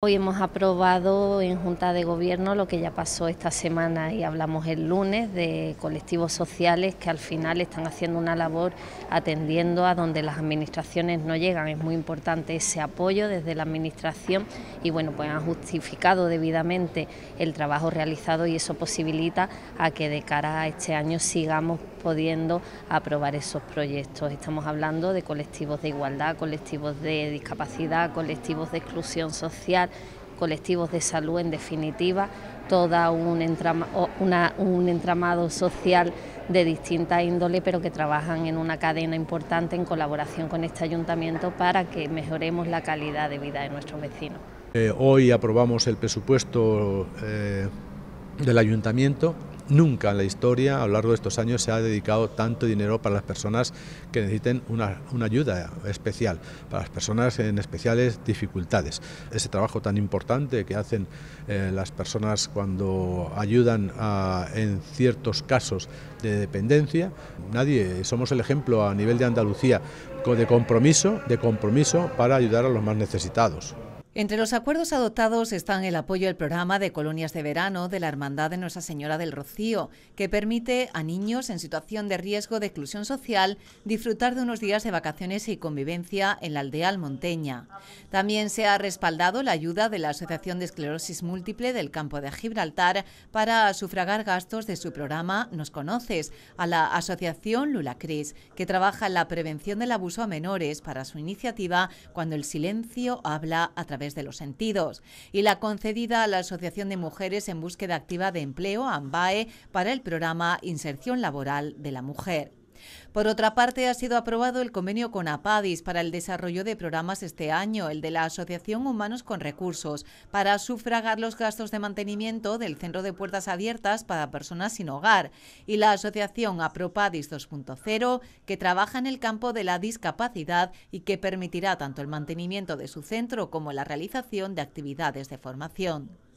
Hoy hemos aprobado en Junta de Gobierno lo que ya pasó esta semana y hablamos el lunes de colectivos sociales que al final están haciendo una labor atendiendo a donde las administraciones no llegan. Es muy importante ese apoyo desde la administración y bueno, pues han justificado debidamente el trabajo realizado y eso posibilita a que de cara a este año sigamos pudiendo aprobar esos proyectos. Estamos hablando de colectivos de igualdad, colectivos de discapacidad, colectivos de exclusión social, colectivos de salud en definitiva, toda un, entramado social de distinta índole, pero que trabajan en una cadena importante en colaboración con este ayuntamiento para que mejoremos la calidad de vida de nuestros vecinos. Eh, hoy aprobamos el presupuesto eh, del ayuntamiento Nunca en la historia, a lo largo de estos años, se ha dedicado tanto dinero para las personas que necesiten una, ayuda especial, para las personas en especiales dificultades. Ese trabajo tan importante que hacen eh, las personas cuando ayudan en ciertos casos de dependencia, nadie, somos el ejemplo a nivel de Andalucía de compromiso, de compromiso para ayudar a los más necesitados. Entre los acuerdos adoptados están el apoyo al programa de colonias de verano de la Hermandad de Nuestra Señora del Rocío, que permite a niños en situación de riesgo de exclusión social disfrutar de unos días de vacaciones y convivencia en la aldea almonteña. También se ha respaldado la ayuda de la Asociación de Esclerosis Múltiple del Campo de Gibraltar para sufragar gastos de su programa Nos Conoces, a la Asociación Lula Cris, que trabaja en la prevención del abuso a menores para su iniciativa Cuando el silencio habla a través través de los sentidos, y la concedida a la Asociación de Mujeres en Búsqueda Activa de Empleo, AMBAE, para el programa Inserción Laboral de la Mujer. Por otra parte, ha sido aprobado el convenio con APADIS para el desarrollo de programas este año, el de la Asociación Humanos con Recursos, para sufragar los gastos de mantenimiento del Centro de Puertas Abiertas para Personas sin Hogar y la Asociación APROPADIS 2.0, que trabaja en el campo de la discapacidad y que permitirá tanto el mantenimiento de su centro como la realización de actividades de formación.